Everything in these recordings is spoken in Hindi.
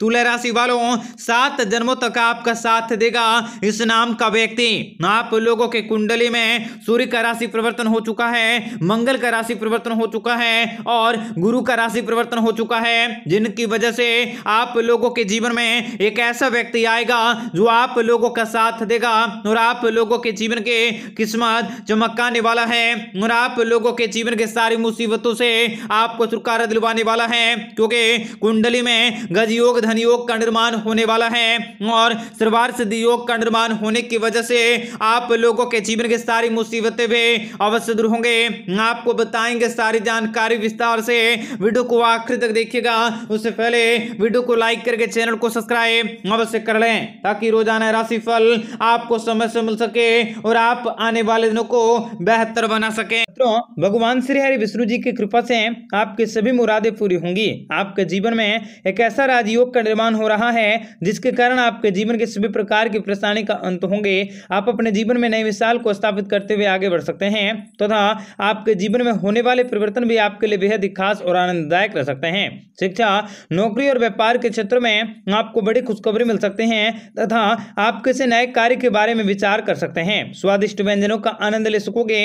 तुला राशि वालों सात जन्मों तक आपका साथ देगा इस नाम का व्यक्ति आप लोगों के कुंडली में सूर्य का राशि परिवर्तन हो चुका है मंगल का राशि परिवर्तन हो चुका है और गुरु का राशि परिवर्तन हो चुका है जिनकी वजह से आप लोगों के जीवन में एक ऐसा व्यक्ति आएगा जो आप लोगों का साथ देगा और आप लोगों के जीवन के किस्मत चमकाने वाला है और आप लोगों के जीवन के सारी मुसीबतों से आपको छुटकारा दिलवाने वाला है क्योंकि कुंडली में गजयोग धन योग का निर्माण होने वाला है और सर्वार सिद्धि योग का निर्माण होने की वजह से आप लोगों के जीवन की सारी मुसीबतें भी अवश्य दूर होंगे आपको बताएंगे सारी जानकारी विस्तार से वीडियो को आखिर तक देखिएगा उससे पहले वीडियो को लाइक करके चैनल को सब्सक्राइब अवश्य कर लें ताकि रोजाना राशिफल आपको समय से मिल सके और आप आने वाले दिनों को बेहतर बना सकें मित्रों भगवान श्री हरि विष्णु जी की कृपा से आपके सभी मुरादें पूरी होंगी आपके जीवन में एक ऐसा राजयोग का निर्माण हो रहा है जिसके कारण आपके जीवन के सभी प्रकार की परेशानी का अंत होंगे आप अपने जीवन में नए विशाल को स्थापित करते हुए आगे बढ़ सकते हैं तथा तो आपके जीवन में होने वाले परिवर्तन भी आपके लिए बेहद खास और आनंददायक रह सकते हैं शिक्षा नौकरी और व्यापार के क्षेत्र में आपको बड़ी खुशखबरी मिल सकते हैं तथा आप किसी नए कार्य के बारे में विचार कर सकते हैं स्वादिष्ट व्यंजनों का आनंद ले सकोगे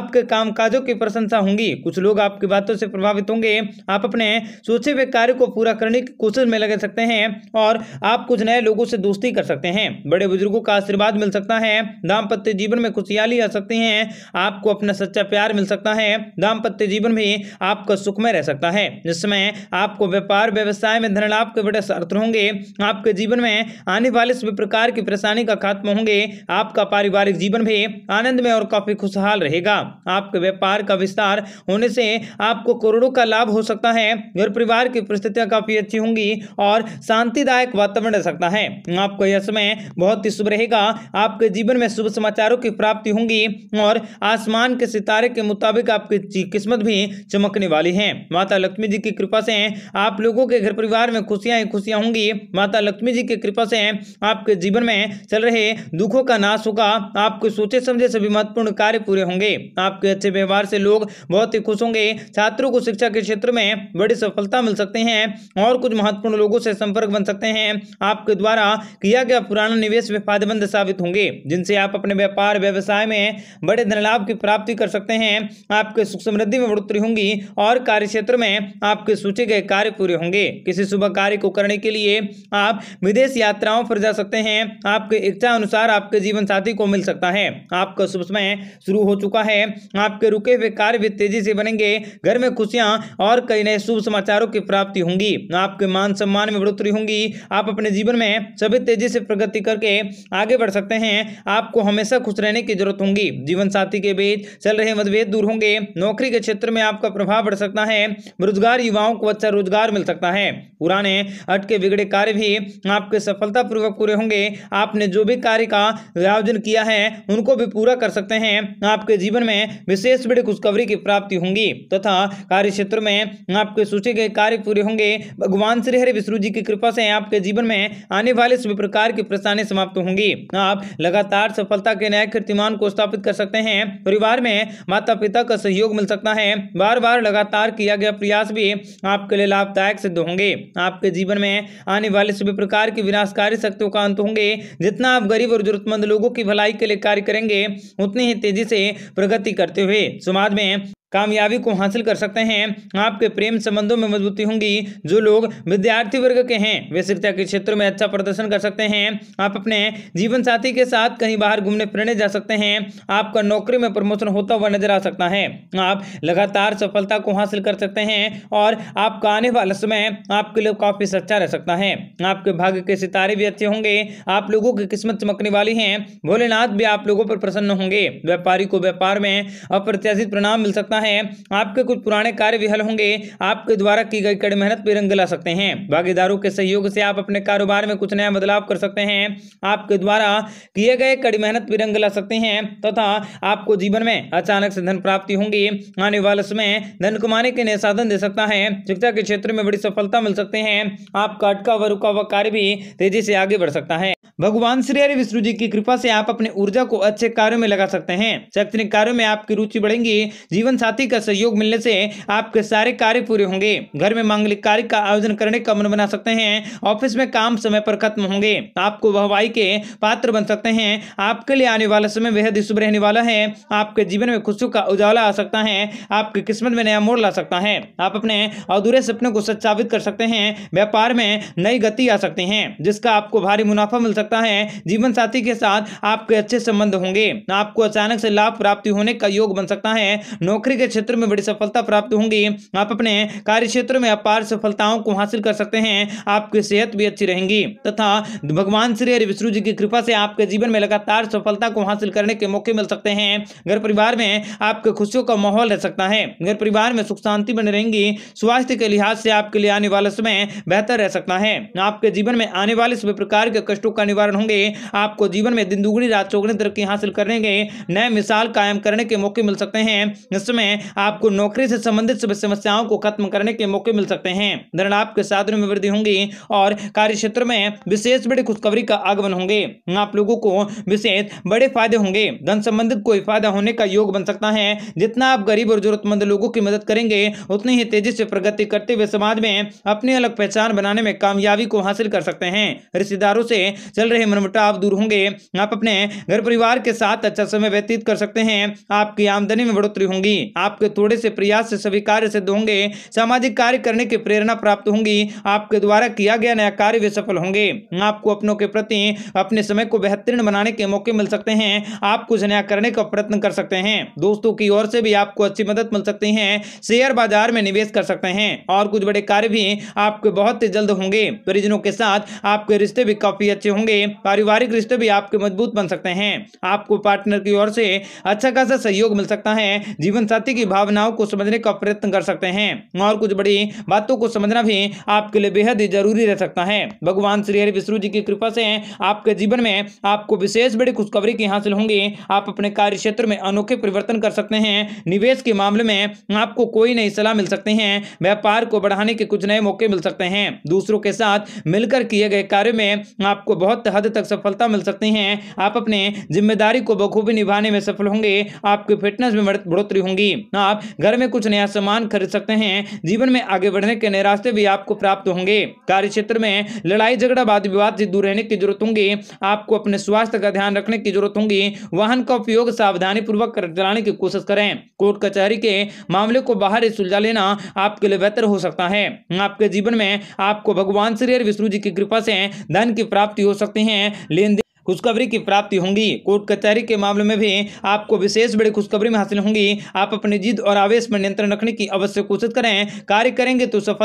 आपके काम कामकाजों की प्रशंसा होंगी कुछ लोग आपकी बातों से प्रभावित होंगे आप अपने सोचे हुए कार्य को पूरा करने की कोशिश में लगे सकते हैं और आप कुछ नए लोगों से दोस्ती कर सकते हैं बड़े बुजुर्गों का आशीर्वाद मिल सकता है दाम्पत्य जीवन में खुशियाली आ सकती है आपको अपना सच्चा प्यार मिल सकता है दाम्पत्य जीवन में आपका सुखमय रह सकता है जिस समय आपको व्यापार व्यवसाय में धन लाभ के बड़े सत्र होंगे आपके जीवन में आने वाले सभी प्रकार की परेशानी का खात्मा होंगे आपका पारिवारिक जीवन भी आनंद में और काफी खुशहाल रहेगा आपके व्यापार का विस्तार होने से आपको करोड़ों का लाभ हो सकता है घर परिवार की परिस्थितियां काफ़ी अच्छी होंगी और शांतिदायक वातावरण रह सकता है आपको यह समय बहुत ही शुभ रहेगा आपके जीवन में शुभ समाचारों की प्राप्ति होंगी और आसमान के सितारे के मुताबिक आपकी किस्मत भी चमकने वाली है माता लक्ष्मी जी की कृपा से आप लोगों के घर परिवार में खुशियां ही खुशियां होंगी माता लक्ष्मी जी की कृपा से आपके जीवन में चल रहे दुखों का नाश होगा आपके सोचे समझे सभी महत्वपूर्ण कार्य पूरे होंगे आपके अच्छे व्यवहार से लोग बहुत ही खुश होंगे छात्रों को शिक्षा के क्षेत्र में बड़ी सफलता मिल सकते हैं और कुछ महत्वपूर्ण लोगों से संपर्क बन सकते हैं आपके द्वारा किया गया पुराना निवेश फायदेमंद साबित होंगे जिनसे आप अपने व्यापार व्यवसाय में बड़े धनलाभ की प्राप्ति कर सकते हैं आपके सुख समृद्धि में बढ़ोतरी होंगी और कार्य क्षेत्र में आपके सूचे गए कार्य पूरे होंगे किसी शुभ कार्य को करने के लिए आप विदेश यात्राओं पर जा सकते हैं आपके इच्छा अनुसार आपके जीवन साथी को मिल सकता है आपका शुभ समय शुरू हो चुका है आप आपके रुके हुए कार्य भी तेजी से बनेंगे घर में खुशियां और कई नए शुभ समाचारों की प्राप्ति होंगी आपके मान सम्मान में बढ़ोतरी होंगी आप अपने जीवन में सभी तेजी से प्रगति करके आगे बढ़ सकते हैं आपको हमेशा खुश रहने की जरूरत होगी जीवन साथी के बीच चल रहे मतभेद दूर होंगे नौकरी के क्षेत्र में आपका प्रभाव बढ़ सकता है बेरोजगार युवाओं को अच्छा रोजगार मिल सकता है पुराने अटके बिगड़े कार्य भी आपके सफलतापूर्वक पूरे होंगे आपने जो भी कार्य का आयोजन किया है उनको भी पूरा कर सकते हैं आपके जीवन में विशेष विशेष बड़े खुशखबरी की प्राप्ति होंगी तथा कार्य क्षेत्र में आपके सूचे गए कार्य पूरे होंगे भगवान श्री हरि विष्णु जी की कृपा से आपके जीवन में आने वाले सभी प्रकार की परेशानी समाप्त होंगी आप लगातार सफलता के नए कीर्तिमान को स्थापित कर सकते हैं परिवार में माता पिता का सहयोग मिल सकता है बार बार लगातार किया गया प्रयास भी आपके लिए लाभदायक सिद्ध होंगे आपके जीवन में आने वाले सभी प्रकार की विनाशकारी शक्तियों का अंत होंगे जितना आप गरीब और जरूरतमंद लोगों की भलाई के लिए कार्य करेंगे उतनी ही तेजी से प्रगति करते हुए सुमाद समाज में कामयाबी को हासिल कर सकते हैं आपके प्रेम संबंधों में मजबूती होंगी जो लोग विद्यार्थी वर्ग के हैं वे शिक्षा के क्षेत्र में अच्छा प्रदर्शन कर सकते हैं आप अपने जीवन साथी के साथ कहीं बाहर घूमने फिरने जा सकते हैं आपका नौकरी में प्रमोशन होता हुआ नजर आ सकता है आप लगातार सफलता को हासिल कर सकते हैं और आपका आने वाला समय आपके लिए काफी सच्चा रह सकता है आपके भाग्य के सितारे भी अच्छे होंगे आप लोगों की किस्मत चमकने वाली है भोलेनाथ भी आप लोगों पर प्रसन्न होंगे व्यापारी को व्यापार में अप्रत्याशित परिणाम मिल सकता है है आपके कुछ पुराने कार्य विहल होंगे आपके द्वारा की गई कड़ी मेहनत भी रंग ला सकते हैं भागीदारों के सहयोग से आप अपने कारोबार में कुछ नया बदलाव कर सकते हैं आपके द्वारा किए गए कड़ी मेहनत भी रंग ला सकते हैं तथा आपको जीवन में अचानक से धन प्राप्ति होंगी आने वाले समय धन कमाने के नए साधन दे सकता है शिक्षा के क्षेत्र में बड़ी सफलता मिल सकते हैं आपका अटका व रुका हुआ कार्य भी तेजी से आगे बढ़ सकता है भगवान श्री हरि विष्णु जी की कृपा से आप अपने ऊर्जा को अच्छे कार्यों में लगा सकते हैं शैक्षणिक कार्यों में आपकी रुचि बढ़ेंगी जीवन साथी का सहयोग मिलने से आपके सारे कार्य पूरे होंगे घर में मांगलिक कार्य का आयोजन करने का मन बना सकते हैं ऑफिस में काम समय पर खत्म होंगे आपको वहवाई के पात्र बन सकते हैं आपके लिए आने वाला समय बेहद शुभ रहने वाला है आपके जीवन में खुशियों का उजाला आ सकता है आपकी किस्मत में नया मोड़ ला सकता है आप अपने अधूरे सपनों को सच्चावित कर सकते हैं व्यापार में नई गति आ सकती है जिसका आपको भारी मुनाफा मिल सकता सकता है जीवन साथी के साथ आपके अच्छे संबंध होंगे आपको अचानक से लाभ प्राप्ति होने का योग बन सकता है नौकरी के क्षेत्र में बड़ी सफलता प्राप्त होंगी आप अपने कार्य क्षेत्र में अपार सफलताओं को हासिल कर सकते हैं आपकी सेहत भी अच्छी रहेंगी तथा भगवान श्री हरि विष्णु जी की कृपा से आपके जीवन में लगातार सफलता को हासिल करने के मौके मिल सकते हैं घर परिवार में आपके खुशियों का माहौल रह सकता है घर परिवार में सुख शांति बनी रहेंगी स्वास्थ्य के लिहाज से आपके लिए आने वाला समय बेहतर रह सकता है आपके जीवन में आने वाले सभी प्रकार के कष्टों का निवारण होंगे आपको जीवन में दिन दुगुनी रात चौगुनी तरक्की हासिल करने के नए मिसाल कायम करने के मौके मिल सकते हैं इसमें आपको नौकरी से संबंधित सभी समस्याओं को खत्म करने के मौके मिल सकते हैं धन लाभ के साधनों में वृद्धि होंगी और कार्य क्षेत्र में विशेष बड़ी खुशखबरी का आगमन होंगे आप लोगों को विशेष बड़े फायदे होंगे धन संबंधित कोई फायदा होने का योग बन सकता है जितना आप गरीब और जरूरतमंद लोगों की मदद करेंगे उतनी ही तेजी से प्रगति करते हुए समाज में अपनी अलग पहचान बनाने में कामयाबी को हासिल कर सकते हैं रिश्तेदारों से चल रहे मनमुटाव दूर होंगे आप अपने घर परिवार के साथ अच्छा समय व्यतीत कर सकते हैं आपकी आमदनी में बढ़ोतरी होंगी आपके थोड़े से प्रयास से सभी कार्य सिद्ध होंगे सामाजिक कार्य करने की प्रेरणा प्राप्त होंगी आपके द्वारा किया गया नया कार्य भी सफल होंगे आपको अपनों के प्रति अपने समय को बेहतरीन बनाने के मौके मिल सकते हैं आप कुछ नया करने का प्रयत्न कर सकते हैं दोस्तों की ओर से भी आपको अच्छी मदद मिल सकती है शेयर बाजार में निवेश कर सकते हैं और कुछ बड़े कार्य भी आपके बहुत जल्द होंगे परिजनों के साथ आपके रिश्ते भी काफी अच्छे होंगे पारिवारिक रिश्ते भी आपके मजबूत बन सकते हैं आपको पार्टनर की ओर से अच्छा खासा सहयोग मिल सकता है जीवन साथी की भावनाओं को समझने का प्रयत्न कर सकते हैं और कुछ बड़ी बातों को समझना भी आपके लिए बेहद जरूरी रह सकता है भगवान श्री हरि विष्णु जी की कृपा से आपके जीवन में आपको विशेष बड़ी खुशखबरी की हासिल होंगी आप अपने कार्य क्षेत्र में अनोखे परिवर्तन कर सकते हैं निवेश के मामले में आपको कोई नई सलाह मिल सकती है व्यापार को बढ़ाने के कुछ नए मौके मिल सकते हैं दूसरों के साथ मिलकर किए गए कार्य में आपको बहुत हद तक सफलता मिल सकती है आप अपने जिम्मेदारी को बखूबी निभाने में सफल होंगे आपके फिटनेस में बढ़ोतरी होंगी आप घर में कुछ नया सामान खरीद सकते हैं जीवन में आगे बढ़ने के नए रास्ते भी आपको प्राप्त होंगे कार्य क्षेत्र में लड़ाई झगड़ा वाद विवाद से दूर रहने की जरूरत होंगी आपको अपने स्वास्थ्य का ध्यान रखने की जरूरत होंगी वाहन का उपयोग सावधानी पूर्वक कर चलाने की कोशिश करें कोर्ट कचहरी के मामले को बाहर सुलझा लेना आपके लिए बेहतर हो सकता है आपके जीवन में आपको भगवान श्री और विष्णु जी की कृपा से धन की प्राप्ति हो सकती सकते हैं लेन देन खुशखबरी की प्राप्ति होंगी कोर्ट कचहरी के मामले में भी आपको विशेष बड़ी खुशखबरी में हासिल होंगी आप अपनी जिद और आवेश पर नियंत्रण रखने की अवश्य कोशिश करें कार्य करेंगे तो सफल